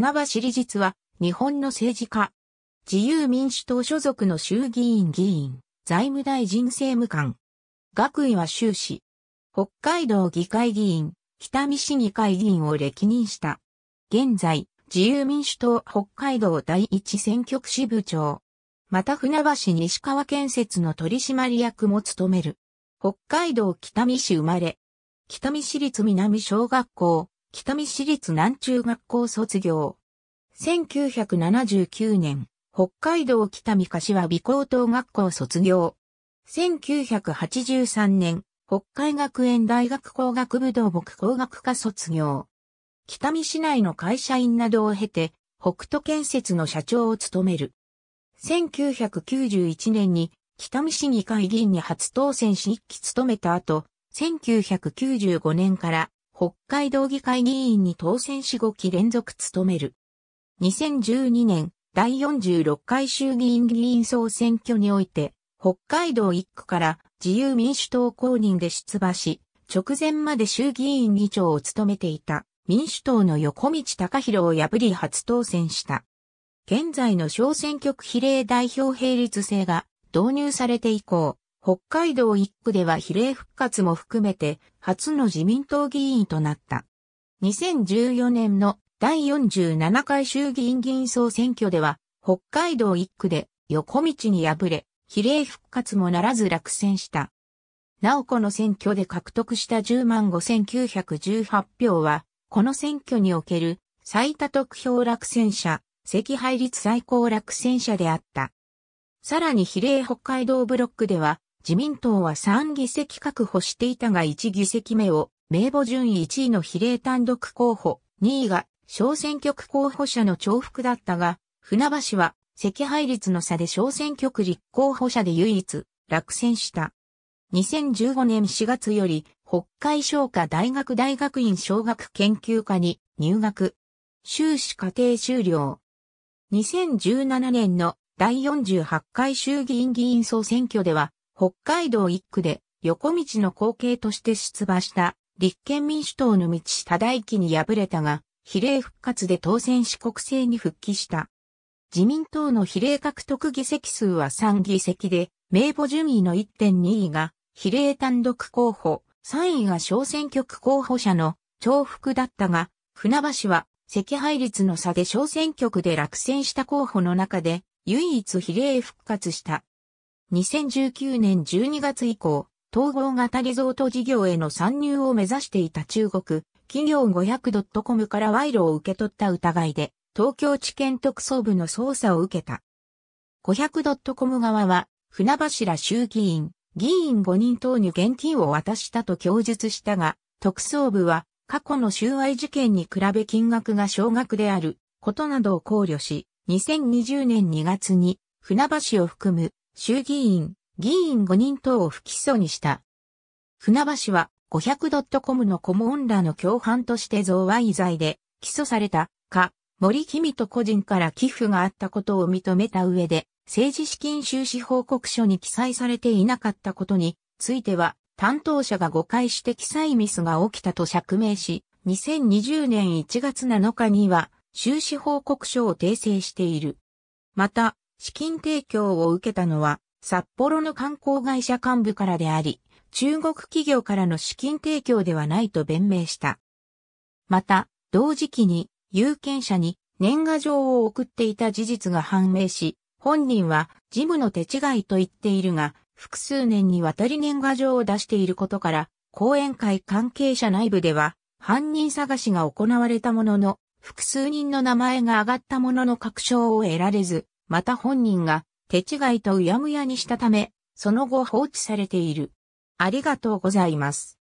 船橋理実は、日本の政治家。自由民主党所属の衆議院議員、財務大臣政務官。学位は修士。北海道議会議員、北見市議会議員を歴任した。現在、自由民主党北海道第一選挙区支部長。また船橋西川建設の取締役も務める。北海道北見市生まれ。北見市立南小学校、北見市立南中学校卒業。1979年、北海道北見柏美高等学校卒業。1983年、北海学園大学工学部土木工学科卒業。北見市内の会社員などを経て、北斗建設の社長を務める。1991年に北見市議会議員に初当選し一期務めた後、1995年から北海道議会議員に当選し5期連続務める。2012年、第46回衆議院議員総選挙において、北海道1区から自由民主党公認で出馬し、直前まで衆議院議長を務めていた民主党の横道隆弘を破り初当選した。現在の小選挙区比例代表並立制が導入されて以降、北海道1区では比例復活も含めて初の自民党議員となった。2014年の第47回衆議院議員総選挙では北海道1区で横道に敗れ、比例復活もならず落選した。なおこの選挙で獲得した10万5918票は、この選挙における最多得票落選者、赤配率最高落選者であった。さらに比例北海道ブロックでは、自民党は3議席確保していたが1議席目を名簿順位1位の比例単独候補、2位が小選挙区候補者の重複だったが、船橋は赤配率の差で小選挙区立候補者で唯一落選した。2015年4月より北海商科大学大学院小学研究科に入学。修士課程修了。2017年の第48回衆議院議員総選挙では北海道一区で横道の後継として出馬した立憲民主党の道忠之に敗れたが、比例復活で当選し国政に復帰した。自民党の比例獲得議席数は3議席で、名簿順位の1.2位が比例単独候補、3位が小選挙区候補者の重複だったが、船橋は赤配率の差で小選挙区で落選した候補の中で唯一比例復活した。2019年12月以降、統合型リゾート事業への参入を目指していた中国、企業 500.com から賄賂を受け取った疑いで、東京地検特捜部の捜査を受けた。500.com 側は、船柱衆議院、議員5人等に現金を渡したと供述したが、特捜部は、過去の収賄事件に比べ金額が少額であることなどを考慮し、2020年2月に船橋を含む衆議院、議員5人等を不起訴にした。船橋は 500.com の顧問らの共犯として贈賄罪で起訴されたか、森公人個人から寄付があったことを認めた上で、政治資金収支報告書に記載されていなかったことについては、担当者が誤解して記載ミスが起きたと釈明し、2020年1月7日には収支報告書を訂正している。また、資金提供を受けたのは、札幌の観光会社幹部からであり、中国企業からの資金提供ではないと弁明した。また、同時期に有権者に年賀状を送っていた事実が判明し、本人は事務の手違いと言っているが、複数年にわたり年賀状を出していることから、講演会関係者内部では、犯人探しが行われたものの、複数人の名前が挙がったものの確証を得られず、また本人が手違いとうやむやにしたため、その後放置されている。ありがとうございます。